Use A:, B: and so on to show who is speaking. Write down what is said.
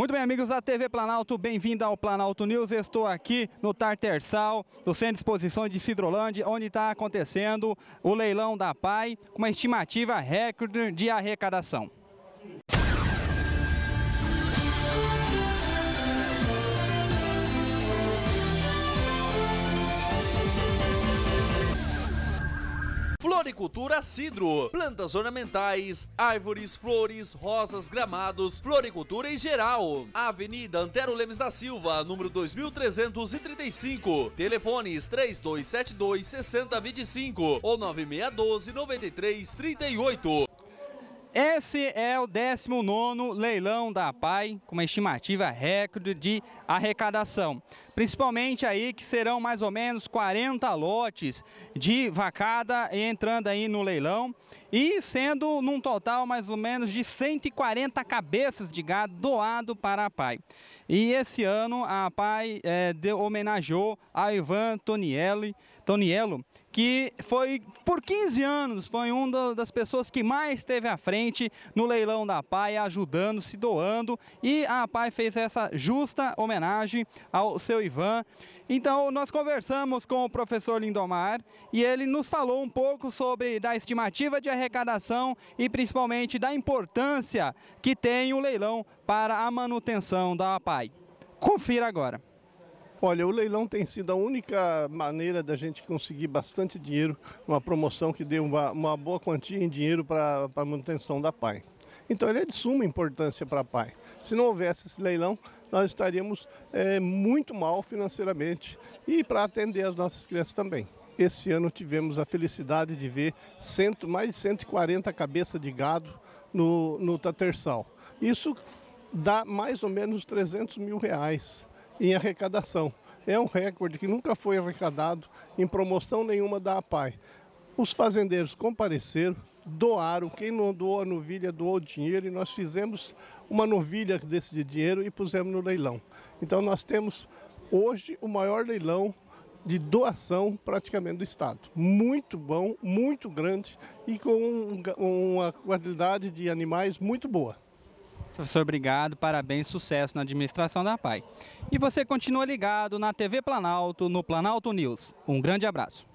A: Muito bem, amigos da TV Planalto, bem-vindo ao Planalto News. Estou aqui no Tartersal, do Centro de Exposição de Cidrolândia, onde está acontecendo o leilão da PAI, com uma estimativa recorde de arrecadação.
B: Floricultura Cidro. Plantas ornamentais, árvores, flores, rosas, gramados, floricultura em geral. Avenida Antero Lemes da Silva, número 2335. Telefones 3272 6025 ou 9612 9338.
A: Esse é o 19 leilão da PAI, com uma estimativa recorde de arrecadação. Principalmente aí que serão mais ou menos 40 lotes de vacada entrando aí no leilão e sendo num total mais ou menos de 140 cabeças de gado doado para a PAI. E esse ano a PAI é, homenageou a Ivan Tonielli, Toniello, que foi por 15 anos foi uma das pessoas que mais teve à frente no leilão da PAI, ajudando, se doando. E a PAI fez essa justa homenagem ao seu Ivan. Então, nós conversamos com o professor Lindomar e ele nos falou um pouco sobre da estimativa de arrecadação e principalmente da importância que tem o leilão para a
C: manutenção da APAI. Confira agora. Olha, o leilão tem sido a única maneira da gente conseguir bastante dinheiro, uma promoção que dê uma, uma boa quantia em dinheiro para a manutenção da PAI. Então ele é de suma importância para a PAI. Se não houvesse esse leilão, nós estaríamos é, muito mal financeiramente e para atender as nossas crianças também. Esse ano tivemos a felicidade de ver cento, mais de 140 cabeças de gado no, no Tatersal. Isso dá mais ou menos 300 mil reais em arrecadação. É um recorde que nunca foi arrecadado em promoção nenhuma da APAI. Os fazendeiros compareceram, doaram, quem não doou a novilha doou o dinheiro e nós fizemos uma novilha desse dinheiro e pusemos no leilão. Então nós temos hoje o maior leilão de doação praticamente do Estado. Muito bom, muito grande e com uma qualidade de animais muito boa.
A: Professor, obrigado, parabéns, sucesso na administração da PAI. E você continua ligado na TV Planalto, no Planalto News. Um grande abraço.